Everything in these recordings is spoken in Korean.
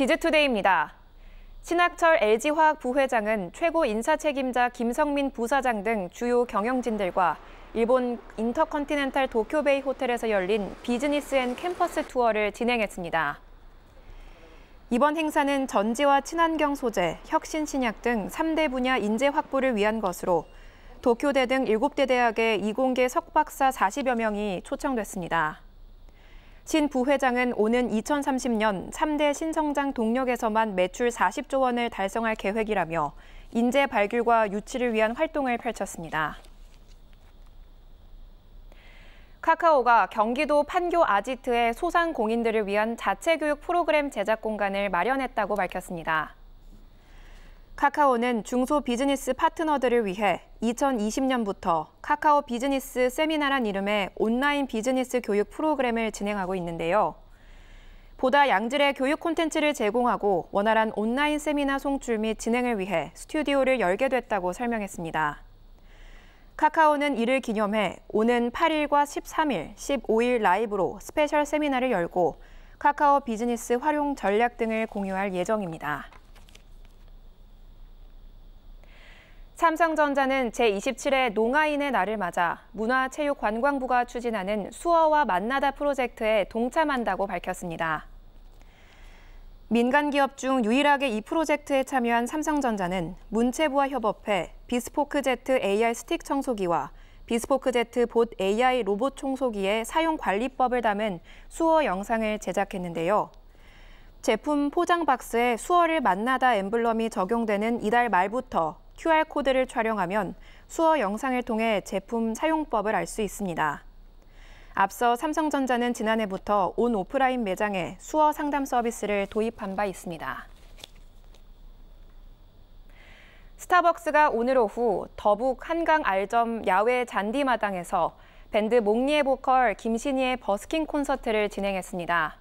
디제투데이입니다. 신학철 LG화학 부회장은 최고 인사 책임자 김성민 부사장 등 주요 경영진들과 일본 인터컨티넨탈 도쿄베이 호텔에서 열린 비즈니스 앤 캠퍼스 투어를 진행했습니다. 이번 행사는 전지와 친환경 소재, 혁신 신약 등 3대 분야 인재 확보를 위한 것으로 도쿄대 등 7대 대학의 이공계 석박사 40여 명이 초청됐습니다. 신 부회장은 오는 2030년 3대 신성장 동력에서만 매출 40조 원을 달성할 계획이라며 인재 발굴과 유치를 위한 활동을 펼쳤습니다. 카카오가 경기도 판교 아지트에 소상공인들을 위한 자체 교육 프로그램 제작 공간을 마련했다고 밝혔습니다. 카카오는 중소 비즈니스 파트너들을 위해 2020년부터 카카오 비즈니스 세미나란 이름의 온라인 비즈니스 교육 프로그램을 진행하고 있는데요. 보다 양질의 교육 콘텐츠를 제공하고 원활한 온라인 세미나 송출 및 진행을 위해 스튜디오를 열게 됐다고 설명했습니다. 카카오는 이를 기념해 오는 8일과 13일, 15일 라이브로 스페셜 세미나를 열고 카카오 비즈니스 활용 전략 등을 공유할 예정입니다. 삼성전자는 제27회 농아인의 날을 맞아 문화체육관광부가 추진하는 수어와 만나다 프로젝트에 동참한다고 밝혔습니다. 민간 기업 중 유일하게 이 프로젝트에 참여한 삼성전자는 문체부와 협업해 비스포크제트 AI 스틱 청소기와 비스포크제트 봇 AI 로봇 청소기의 사용 관리법을 담은 수어 영상을 제작했는데요. 제품 포장 박스에 수어를 만나다 엠블럼이 적용되는 이달 말부터 QR코드를 촬영하면 수어 영상을 통해 제품 사용법을 알 수 있습니다. 앞서 삼성전자는 지난해부터 온 오프라인 매장에 수어 상담 서비스를 도입한 바 있습니다. 스타벅스가 오늘 오후 더북 한강 알점 야외 잔디마당에서 밴드 몽니의 보컬 김신희의 버스킹 콘서트를 진행했습니다.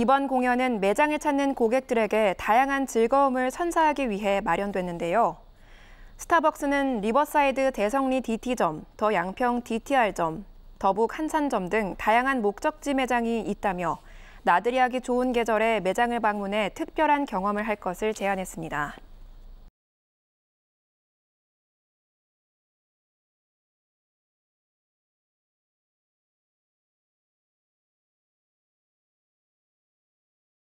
이번 공연은 매장을 찾는 고객들에게 다양한 즐거움을 선사하기 위해 마련됐는데요. 스타벅스는 리버사이드 대성리 DT점, 더 양평 DTR점, 더북 한산점 등 다양한 목적지 매장이 있다며 나들이하기 좋은 계절에 매장을 방문해 특별한 경험을 할 것을 제안했습니다.